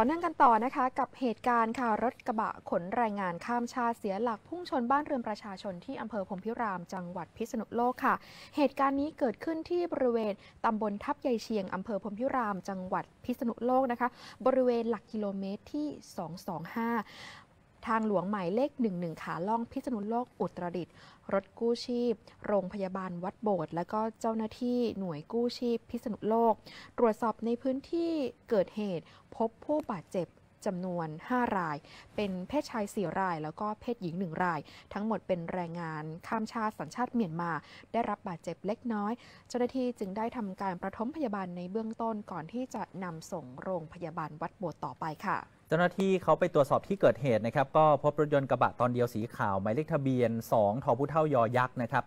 ต่อเนื่องกันต่อนะคะกับเหตุการณ์ค่ะรถกระบะขนแรงงานข้ามชาติเสียหลักพุ่งชนบ้านเรือนประชาชนที่อำเภอพรมพิราม จังหวัดพิษณุโลกค่ะเหตุการณ์นี้เกิดขึ้นที่บริเวณตำบลทับใหญ่เชียงอำเภอพรมพิราม จังหวัดพิษณุโลกนะคะบริเวณหลักกิโลเมตรที่ 225ทางหลวงหมายเลข 11 ขาล่องพิษณุโลกอุตรดิตถรถกู้ชีพ โรงพยาบาลวัดโบสถ์และก็เจ้าหน้าที่หน่วยกู้ชีพ พิษณุโลก ตรวจสอบในพื้นที่เกิดเหตุ พบผู้บาดเจ็บจำนวน 5 ราย เป็นเพศชาย 4 ราย แล้วก็เพศหญิง 1 ราย ทั้งหมดเป็นแรงงานข้ามชาติสัญชาติเมียนมา ได้รับบาดเจ็บเล็กน้อย เจ้าหน้าที่จึงได้ทำการประทมพยาบาลในเบื้องต้นก่อนที่จะนำส่งโรงพยาบาลวัดโบสถ์ต่อไปค่ะเจ้าหน้าที่เขาไปตรวจสอบที่เกิดเหตุนะครับก็พบรถยนต์กระบะตอนเดียวสีขาวหมายเลขทะเบียน 2ทอพุเท่ายอยักษ์นะครับ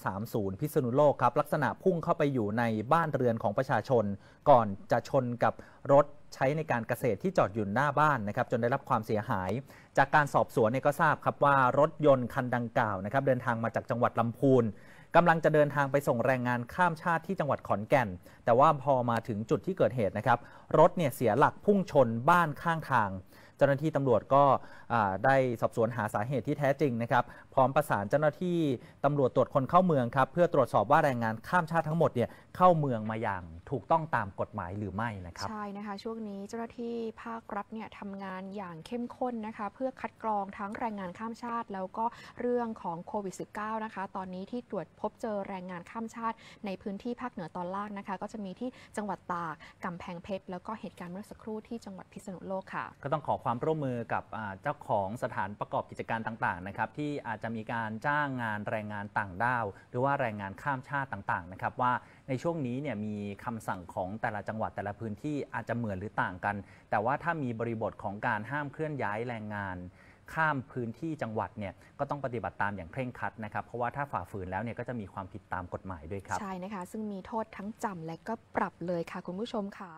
9330 พิษณุโลกครับลักษณะพุ่งเข้าไปอยู่ในบ้านเรือนของประชาชน ก่อนจะชนกับรถใช้ในการเกษตรที่จอดอยู่หน้าบ้านนะครับ จนได้รับความเสียหาย จากการสอบสวนเนี่ยก็ทราบครับว่ารถยนต์คันดังกล่าวนะครับเดินทางมาจากจังหวัดลำพูนกำลังจะเดินทางไปส่งแรงงานข้ามชาติที่จังหวัดขอนแก่น แต่ว่าพอมาถึงจุดที่เกิดเหตุนะครับ รถเนี่ยเสียหลักพุ่งชนบ้านข้างทางเจ้าหน้าที่ตำรวจก็ได้สอบสวนหาสาเหตุที่แท้จริงนะครับ พร้อมประสานเจ้าหน้าที่ตำรวจตรวจคนเข้าเมืองครับเพื่อตรวจสอบว่าแรงงานข้ามชาติทั้งหมดเนี่ยเข้าเมืองมาอย่างถูกต้องตามกฎหมายหรือไม่นะครับใช่นะคะ ช่วงนี้เจ้าหน้าที่ภาครัฐเนี่ยทำงานอย่างเข้มข้นนะคะเพื่อคัดกรองทั้งแรงงานข้ามชาติ แล้วก็เรื่องของโควิด -19 นะคะตอนนี้ที่ตรวจพบเจอแรงงานข้ามชาติ ในพื้นที่ภาคเหนือตอนล่างนะคะก็จะมีที่จังหวัดตากกำแพงเพชรแล้วก็เหตุการณ์เมื่อสักครู่ที่จังหวัดพิษณุโลกค่ะก็ต้องขอความร่วมมือกับเจ้าของสถานประกอบกิจการต่างๆนะครับที่อาจจะมีการจ้างงานแรงงานต่างด้าว หรือว่าแรงงานข้ามชาติต่างๆนะครับว่าในช่วงนี้เนี่ยมีคำสั่งของแต่ละจังหวัดแต่ละพื้นที่อาจจะเหมือนหรือต่างกัน แต่ว่าถ้ามีบริบทของการห้ามเคลื่อนย้ายแรงงาน ข้ามพื้นที่จังหวัดเนี่ยก็ต้องปฏิบัติตามอย่างเคร่งครัดนะครับเพราะว่าถ้าฝ่าฝืนแล้วเนี่ยก็จะมีความผิดตามกฎหมายด้วยครับใช่นะคะซึ่งมีโทษทั้งจำและก็ปรับเลยค่ะคุณผู้ชมค่ะ